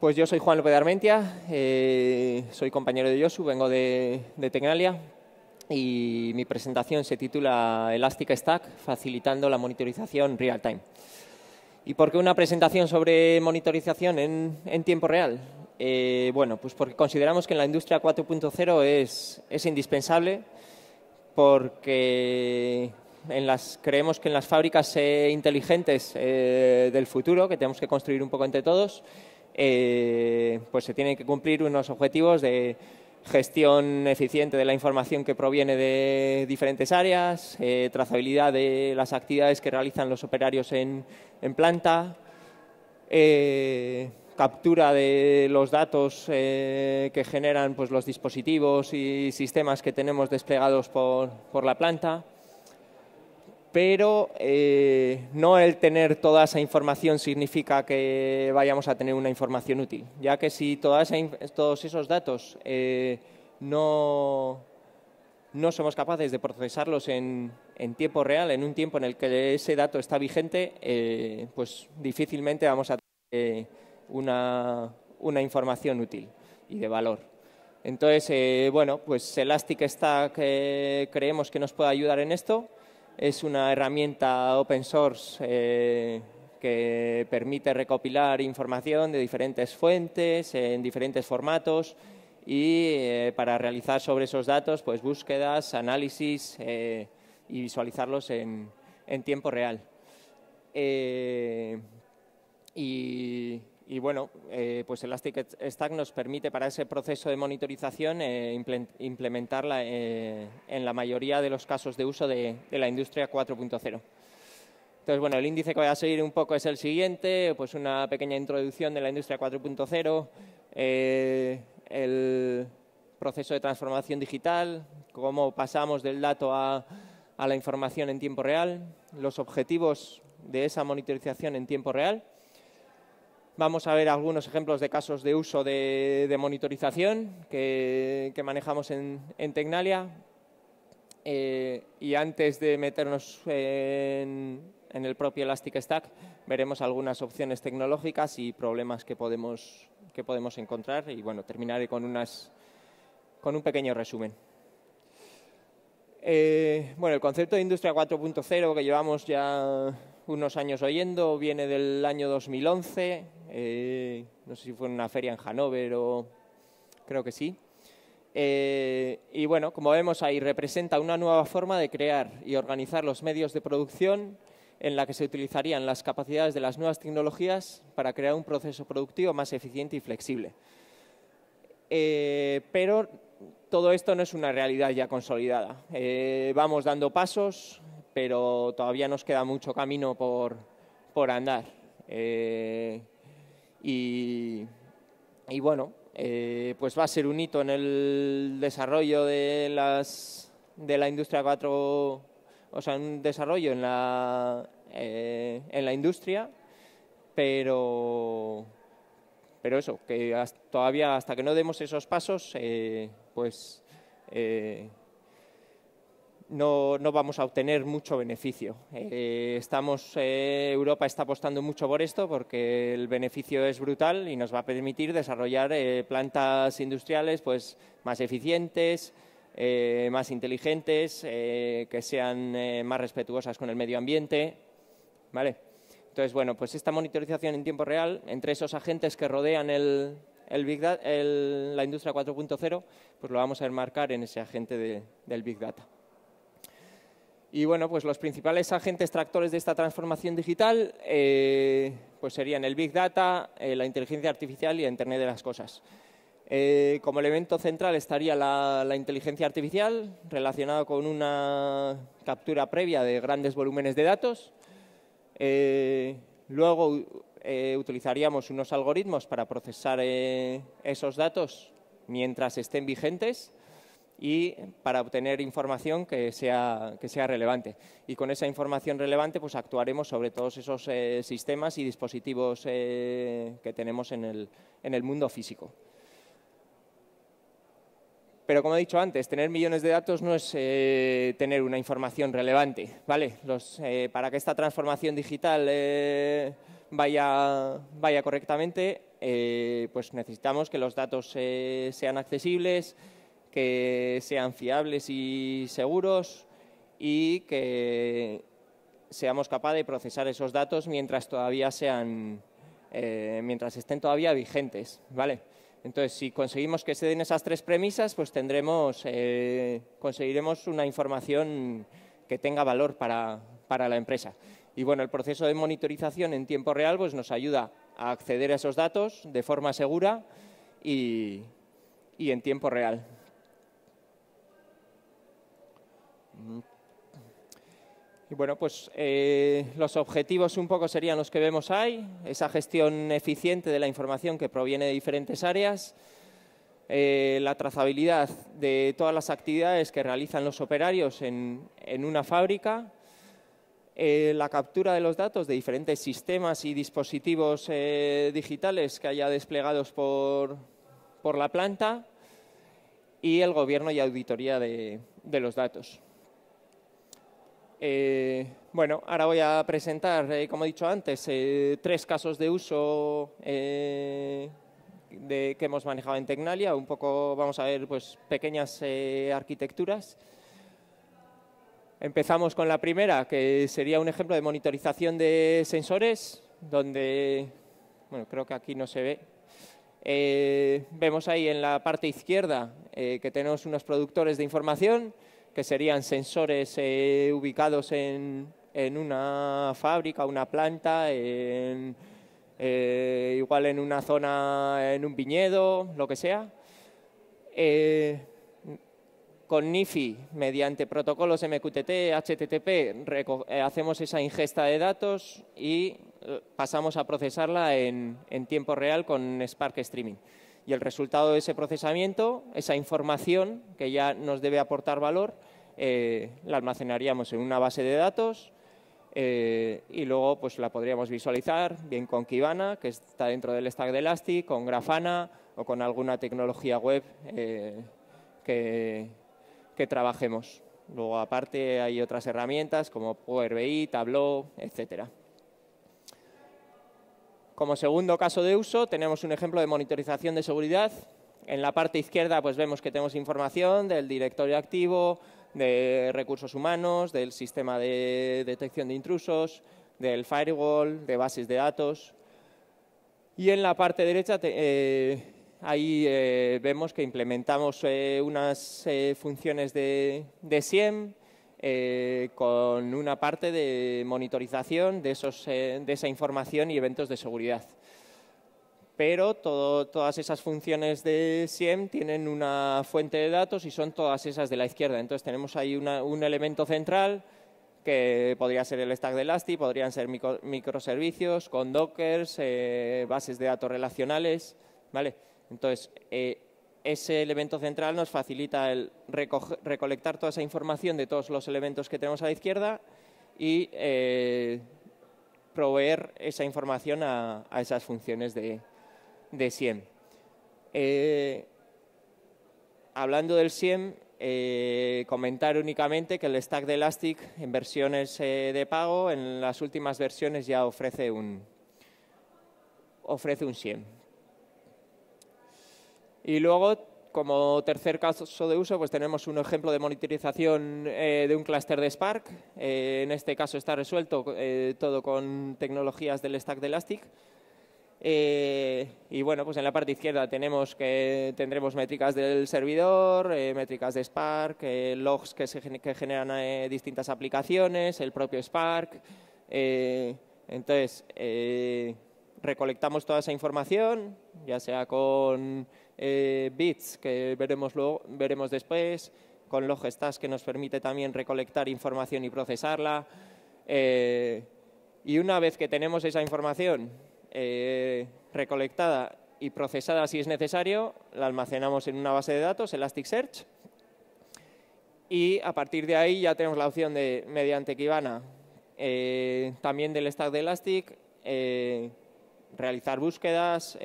Pues yo soy Juan López de Armentia, eh, soy compañero de Yosu, vengo de, Tecnalia y mi presentación se titula Elastic Stack, facilitando la monitorización real time. ¿Y por qué una presentación sobre monitorización en, tiempo real? Eh, bueno, pues porque consideramos que en la industria 4.0 es, es indispensable porque en las, creemos que en las fábricas eh, inteligentes del futuro, que tenemos que construir un poco entre todos, eh, pues se tienen que cumplir unos objetivos de gestión eficiente de la información que proviene de diferentes áreas, eh, trazabilidad de las actividades que realizan los operarios en, planta, eh, captura de los datos que generan pues, los dispositivos y sistemas que tenemos desplegados por la planta pero eh, no el tener toda esa información significa que vayamos a tener una información útil, ya que si todos esos datos eh, no, somos capaces de procesarlos en, tiempo real, en un tiempo en el que ese dato está vigente, eh, pues difícilmente vamos a tener una, información útil y de valor. Entonces, bueno, pues Elastic que creemos que nos puede ayudar en esto es una herramienta open source eh, que permite recopilar información de diferentes fuentes en diferentes formatos y eh, para realizar sobre esos datos pues búsquedas, análisis eh, y visualizarlos en, en tiempo real. y bueno, eh, pues Elastic Stack nos permite para ese proceso de monitorización eh, implementarla eh, en la mayoría de los casos de uso de, la industria 4.0. Entonces, bueno, el índice que voy a seguir un poco es el siguiente, pues una pequeña introducción de la industria 4.0, el proceso de transformación digital, cómo pasamos del dato a, la información en tiempo real, los objetivos de esa monitorización en tiempo real Vamos a ver algunos ejemplos de casos de uso de, monitorización que, manejamos en, en Tecnalia. Eh, y antes de meternos en, el propio Elastic Stack, veremos algunas opciones tecnológicas y problemas que podemos, que podemos encontrar. Y bueno, terminaré con, unas, con un pequeño resumen. Eh, bueno, el concepto de Industria 4.0 que llevamos ya unos años oyendo viene del año 2011 eh, no sé si fue en una feria en Hannover o creo que sí. Eh, y bueno, como vemos ahí, representa una nueva forma de crear y organizar los medios de producción en la que se utilizarían las capacidades de las nuevas tecnologías para crear un proceso productivo más eficiente y flexible. Eh, pero todo esto no es una realidad ya consolidada. vamos dando pasos, pero todavía nos queda mucho camino por, andar y, bueno, eh, pues va a ser un hito en el desarrollo de, las, de la industria 4, o sea, un desarrollo en la, eh, en la industria, pero, pero eso, que todavía hasta que no demos esos pasos, eh, pues no, no vamos a obtener mucho beneficio. Eh, estamos, eh, Europa está apostando mucho por esto porque el beneficio es brutal y nos va a permitir desarrollar eh, plantas industriales pues, más eficientes, más inteligentes, que sean más respetuosas con el medio ambiente. ¿vale? Entonces, bueno, pues esta monitorización en tiempo real entre esos agentes que rodean el, el Big la industria 4.0, pues lo vamos a enmarcar en ese agente del Big Data. Y bueno, pues los principales agentes tractores de esta transformación digital eh, pues serían el Big Data, eh, la inteligencia artificial y el Internet de las cosas. Eh, como elemento central estaría la, la inteligencia artificial, relacionada con una captura previa de grandes volúmenes de datos. luego utilizaríamos unos algoritmos para procesar esos datos mientras estén vigentes y para obtener información que sea, que sea relevante. Y con esa información relevante pues actuaremos sobre todos esos eh, sistemas y dispositivos eh, que tenemos en el, mundo físico. Pero como he dicho antes, tener millones de datos no es eh, tener una información relevante. ¿vale? para que esta transformación digital vaya, vaya correctamente, pues necesitamos que los datos sean accesibles, que sean fiables y seguros y que seamos capaces de procesar esos datos mientras todavía sean eh, mientras estén todavía vigentes, Entonces, si conseguimos que se den esas tres premisas, pues tendremos, eh, conseguiremos una información que tenga valor para, la empresa. Y bueno, el proceso de monitorización en tiempo real pues, nos ayuda a acceder a esos datos de forma segura y en tiempo real. Y bueno, pues eh, los objetivos un poco serían los que vemos ahí, esa gestión eficiente de la información que proviene de diferentes áreas, eh, la trazabilidad de todas las actividades que realizan los operarios en, una fábrica, eh, la captura de los datos de diferentes sistemas y dispositivos digitales que haya desplegados por, la planta y el gobierno y auditoría de los datos. Eh, bueno, ahora voy a presentar, eh, como he dicho antes, eh, tres casos de uso que hemos manejado en Tecnalia. Un poco vamos a ver pues, pequeñas arquitecturas. Empezamos con la primera, que sería un ejemplo de monitorización de sensores, donde, bueno, creo que aquí no se ve. vemos ahí en la parte izquierda que tenemos unos productores de información que serían sensores eh, ubicados en, una fábrica, una planta, en, eh, igual en una zona, en un viñedo, lo que sea. Eh, con NIFI, mediante protocolos MQTT, HTTP, hacemos esa ingesta de datos y pasamos a procesarla en tiempo real con Spark Streaming y el resultado de ese procesamiento, esa información que ya nos debe aportar valor, eh, la almacenaríamos en una base de datos eh, y luego pues, la podríamos visualizar bien con Kibana, que está dentro del stack de Elastic, con Grafana o con alguna tecnología web eh, que, trabajemos. Luego, aparte, hay otras herramientas como Power BI, Tableau, etcétera. Como segundo caso de uso, tenemos un ejemplo de monitorización de seguridad. En la parte izquierda pues vemos que tenemos información del directorio activo, de recursos humanos, del sistema de detección de intrusos, del firewall, de bases de datos. Y en la parte derecha eh, ahí eh, vemos que implementamos eh, unas funciones de SIEM eh, con una parte de monitorización de, esos, eh, de esa información y eventos de seguridad. Pero todas esas funciones de SIEM tienen una fuente de datos y son todas esas de la izquierda. Entonces tenemos ahí un elemento central que podría ser el stack de Elastic, podrían ser microservicios con dockers, eh, bases de datos relacionales, ¿vale? Entonces, ese elemento central nos facilita recolectar toda esa información de todos los elementos que tenemos a la izquierda y eh, proveer esa información a, esas funciones de, SIEM. Eh, hablando del SIEM, eh, comentar únicamente que el stack de Elastic en versiones de pago, en las últimas versiones ya ofrece un, ofrece un SIEM. Y luego, como tercer caso de uso, pues tenemos un ejemplo de monitorización eh, de un clúster de Spark. Eh, en este caso está resuelto eh, todo con tecnologías del stack de Elastic. y bueno, pues en la parte izquierda tenemos que tendremos métricas del servidor, métricas de Spark, logs que, se, que generan distintas aplicaciones, el propio Spark. entonces, recolectamos toda esa información, ya sea con eh, bits que veremos, luego, veremos después, con logstash, que nos permite también recolectar información y procesarla. Eh, y una vez que tenemos esa información eh, recolectada y procesada si es necesario, la almacenamos en una base de datos, Elasticsearch, y a partir de ahí ya tenemos la opción de, mediante Kibana, también del stack de Elastic, realizar búsquedas,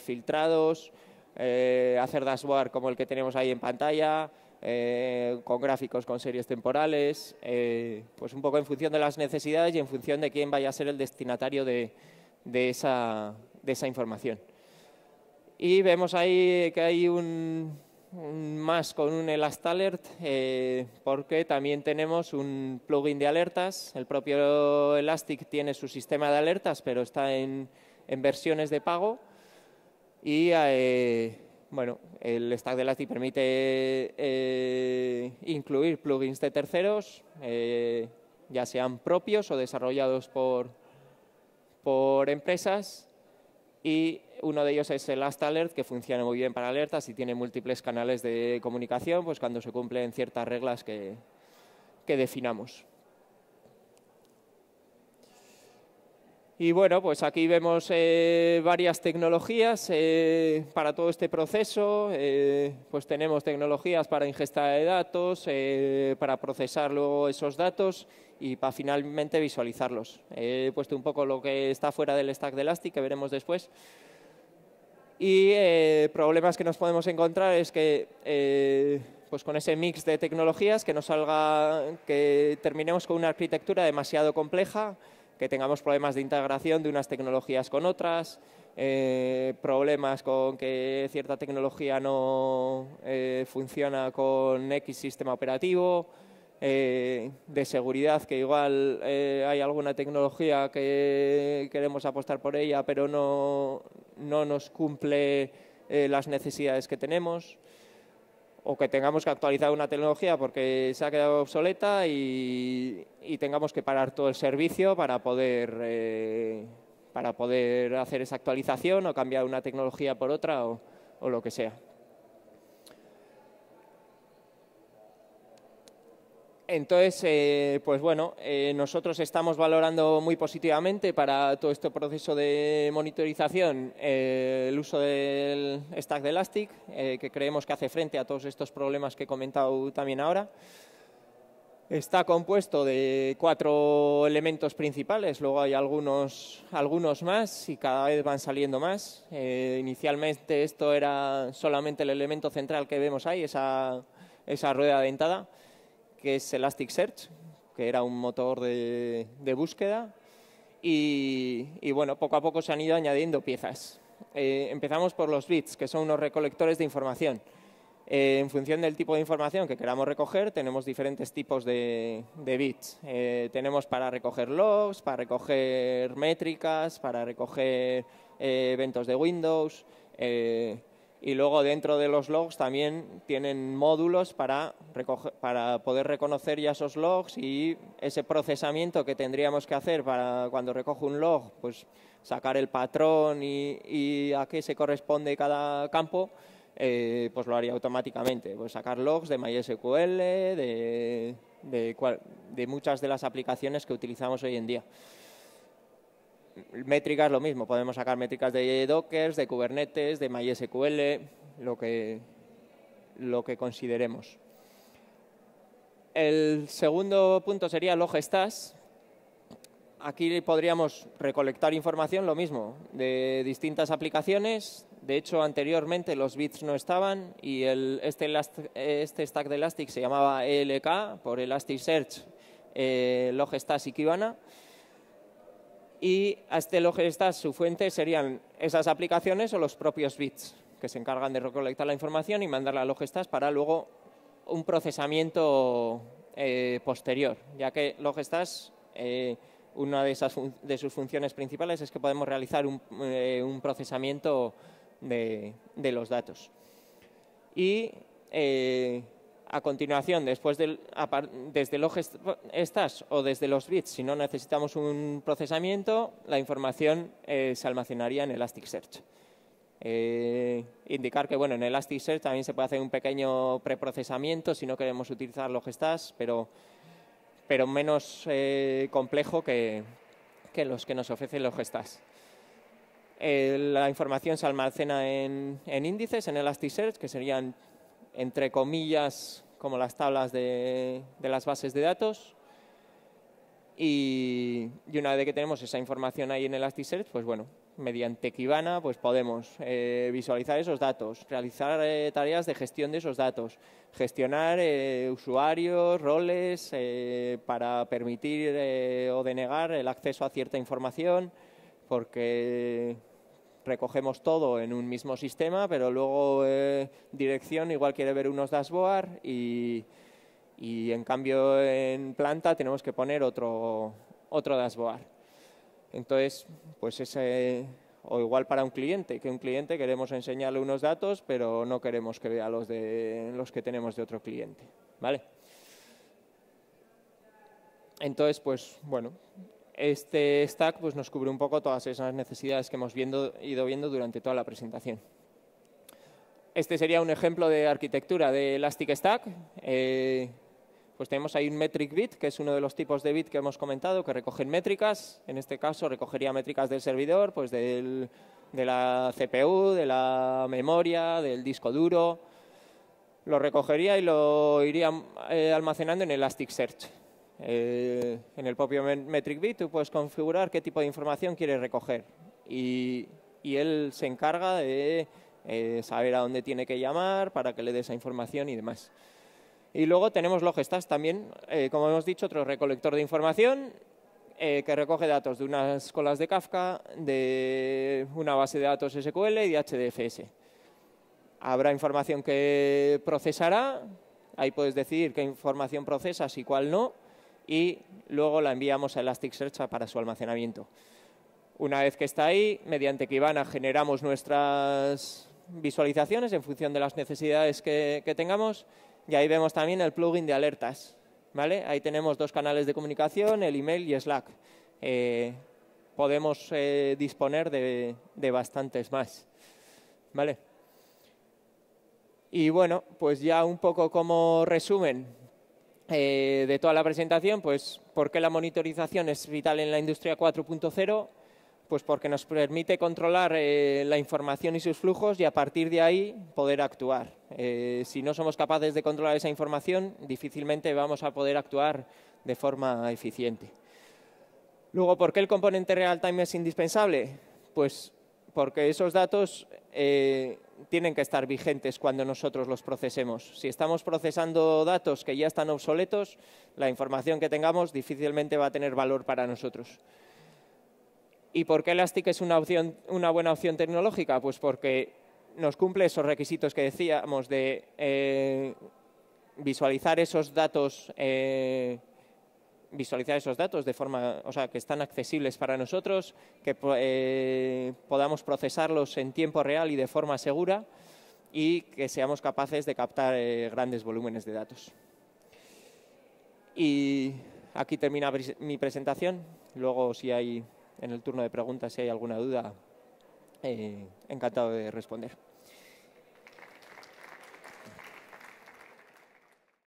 filtrados, eh, hacer dashboard como el que tenemos ahí en pantalla, eh, con gráficos, con series temporales, eh, pues un poco en función de las necesidades y en función de quién vaya a ser el destinatario de, esa, información. Y vemos ahí que hay un, más con un ElastAlert porque también tenemos un plugin de alertas. El propio Elastic tiene su sistema de alertas, pero está en versiones de pago. Y eh, bueno, el stack de Lati permite eh, incluir plugins de terceros, eh, ya sean propios o desarrollados por, empresas. Y uno de ellos es el last alert, que funciona muy bien para alertas y tiene múltiples canales de comunicación pues cuando se cumplen ciertas reglas que, que definamos. Y bueno, pues aquí vemos eh, varias tecnologías eh, para todo este proceso. Eh, pues tenemos tecnologías para ingesta de datos, para procesar luego esos datos y para finalmente visualizarlos. He puesto un poco lo que está fuera del stack de Elastic, que veremos después. Y problemas que nos podemos encontrar es que pues con ese mix de tecnologías que nos salga, que terminemos con una arquitectura demasiado compleja, que tengamos problemas de integración de unas tecnologías con otras, eh, problemas con que cierta tecnología no eh, funciona con X sistema operativo, eh, de seguridad, que igual hay alguna tecnología que queremos apostar por ella, pero no nos cumple las necesidades que tenemos o que tengamos que actualizar una tecnología porque se ha quedado obsoleta y, tengamos que parar todo el servicio para poder, eh, para poder hacer esa actualización o cambiar una tecnología por otra o lo que sea. Entonces, eh, pues bueno, eh, nosotros estamos valorando muy positivamente para todo este proceso de monitorización eh, el uso del stack de Elastic, que creemos que hace frente a todos estos problemas que he comentado también ahora. Está compuesto de cuatro elementos principales, luego hay algunos, más y cada vez van saliendo más. inicialmente esto era solamente el elemento central que vemos ahí, esa, rueda dentada que es Elasticsearch, que era un motor de, búsqueda. Y, bueno, poco a poco se han ido añadiendo piezas. Eh, empezamos por los bits, que son unos recolectores de información. Eh, en función del tipo de información que queramos recoger, tenemos diferentes tipos de, bits. Eh, tenemos para recoger logs, para recoger métricas, para recoger eventos de Windows, y luego dentro de los logs también tienen módulos para, para poder reconocer ya esos logs y ese procesamiento que tendríamos que hacer para cuando recojo un log, pues sacar el patrón y, a qué se corresponde cada campo, eh, pues lo haría automáticamente. Pues sacar logs de MySQL, de, de muchas de las aplicaciones que utilizamos hoy en día métricas lo mismo, podemos sacar métricas de Dockers, de Kubernetes, de MySQL, lo que, lo que consideremos. El segundo punto sería Logstash. Aquí podríamos recolectar información, lo mismo, de distintas aplicaciones. De hecho, anteriormente los bits no estaban y el, este, este stack de Elastic se llamaba ELK por Elasticsearch, eh, y Kibana y a este Logestas su fuente serían esas aplicaciones o los propios bits que se encargan de recolectar la información y mandarla a Logestas para luego un procesamiento eh, posterior, ya que Logestas, eh, una de, sus funciones principales es que podemos realizar un, eh, procesamiento de, de, los datos. Y a continuación, después del, desde los o desde los bits, si no necesitamos un procesamiento, la información eh, se almacenaría en Elasticsearch. Eh, indicar que bueno, en Elasticsearch también se puede hacer un pequeño preprocesamiento si no queremos utilizar los pero, pero menos eh, complejo que, los que nos ofrece logstash. la información se almacena en, en índices, en Elasticsearch, que serían entre comillas, como las tablas de, las bases de datos. Y, una vez que tenemos esa información ahí en Elasticsearch, pues bueno, mediante Kibana pues podemos eh, visualizar esos datos, realizar eh, tareas de gestión de esos datos, gestionar eh, usuarios, roles, para permitir o denegar el acceso a cierta información, porque recogemos todo en un mismo sistema, pero luego eh, dirección igual quiere ver unos dashboard y, y en cambio en planta tenemos que poner otro, otro dashboard. Entonces, pues ese, o igual para un cliente, que un cliente queremos enseñarle unos datos, pero no queremos que vea los, de, los que tenemos de otro cliente. ¿vale? Entonces, pues bueno, este stack pues, nos cubre un poco todas esas necesidades que hemos ido viendo durante toda la presentación. Este sería un ejemplo de arquitectura de Elastic Stack. Eh, pues tenemos ahí un metric bit, que es uno de los tipos de bit que hemos comentado, que recogen métricas. En este caso recogería métricas del servidor, pues de la CPU, de la memoria, del disco duro. Lo recogería y lo iría eh, almacenando en Elasticsearch. Eh, en el propio Metric Bit tú puedes configurar qué tipo de información quieres recoger y, él se encarga de eh, saber a dónde tiene que llamar para que le dé esa información y demás. Y luego tenemos Logstash también, eh, como hemos dicho, otro recolector de información que recoge datos de unas colas de Kafka, de una base de datos SQL y de HDFS. Habrá información que procesará, ahí puedes decir qué información procesas y cuál no, y luego la enviamos a Elasticsearch para su almacenamiento. Una vez que está ahí, mediante Kibana generamos nuestras visualizaciones en función de las necesidades que, tengamos y ahí vemos también el plugin de alertas. ¿vale? Ahí tenemos dos canales de comunicación, el email y Slack. Eh, podemos eh, disponer de, bastantes más. ¿Vale? Y bueno, pues ya un poco como resumen, eh, de toda la presentación, pues ¿por qué la monitorización es vital en la industria 4.0? Pues porque nos permite controlar eh, la información y sus flujos y a partir de ahí poder actuar. Eh, si no somos capaces de controlar esa información, difícilmente vamos a poder actuar de forma eficiente. Luego, ¿por qué el componente real-time es indispensable? Pues porque esos datos tienen que estar vigentes cuando nosotros los procesemos. Si estamos procesando datos que ya están obsoletos, la información que tengamos difícilmente va a tener valor para nosotros. ¿Y por qué Elastic es una, buena opción tecnológica? Pues porque nos cumple esos requisitos que decíamos de eh, visualizar esos datos eh, visualizar esos datos de forma, o sea, que están accesibles para nosotros, que eh, podamos procesarlos en tiempo real y de forma segura y que seamos capaces de captar eh, grandes volúmenes de datos. Y aquí termina mi presentación. Luego, si hay en el turno de preguntas, si hay alguna duda, eh, encantado de responder.